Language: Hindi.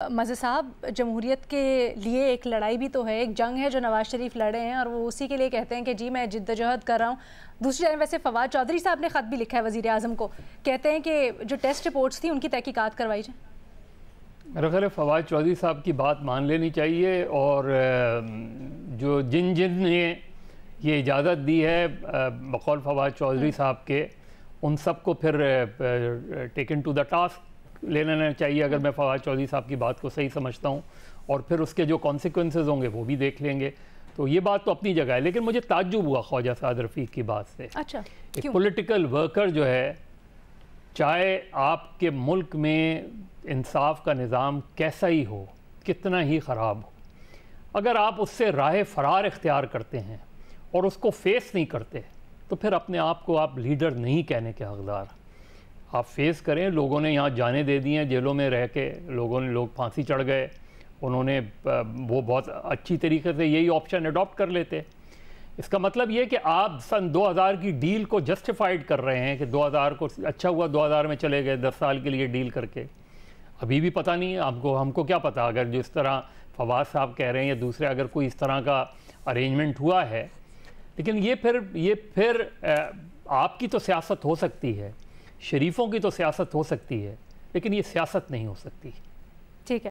मज़े साहब जमहूरीत के लिए एक लड़ाई भी तो है एक जंग है जो नवाज़ शरीफ लड़े हैं और वो उसी के लिए कहते हैं कि जी मैं जिद्दोजहद कर रहा हूँ दूसरी जगह वैसे फवाद चौधरी साहब ने ख़त भी लिखा है वज़ी अजम को कहते हैं कि जो टेस्ट रिपोर्ट्स थी उनकी तहकीक़ात करवाई जाए मेरा ख्याल फवाद चौधरी साहब की बात मान लेनी चाहिए और जो जिन जिन ने ये इजाज़त दी है बकौल फवाद चौधरी हम्म। साहब के उन सबको फिर टेकन टू द टास्क ले लेना चाहिए अगर मैं फवाद चौधरी साहब की बात को सही समझता हूँ और फिर उसके जो कॉन्सिक्वेंसेज होंगे वो भी देख लेंगे तो ये बात तो अपनी जगह है लेकिन मुझे ताजुब हुआ ख्वाजा साद रफीक की बात से अच्छा एक पोलिटिकल वर्कर जो है चाहे आपके मुल्क में इंसाफ का निज़ाम कैसा ही हो कितना ही ख़राब हो अगर आप उससे राह फरार इख्तियार करते हैं और उसको फेस नहीं करते तो फिर अपने आप को आप लीडर नहीं कहने के हकदार आप फेस करें लोगों ने यहाँ जाने दे दिए हैं जेलों में रह के लोगों ने लोग फांसी चढ़ गए उन्होंने वो बहुत अच्छी तरीके से यही ऑप्शन अडॉप्ट कर लेते इसका मतलब ये कि आप सन 2000 की डील को जस्टिफाइड कर रहे हैं कि 2000 को अच्छा हुआ 2000 में चले गए 10 साल के लिए डील करके अभी भी पता नहीं आपको हमको क्या पता अगर जो इस तरह फवाद साहब कह रहे हैं या दूसरे अगर कोई इस तरह का अरेंजमेंट हुआ है लेकिन ये फिर ये फिर आपकी तो सियासत हो सकती है शरीफों की तो सियासत हो सकती है लेकिन ये सियासत नहीं हो सकती ठीक है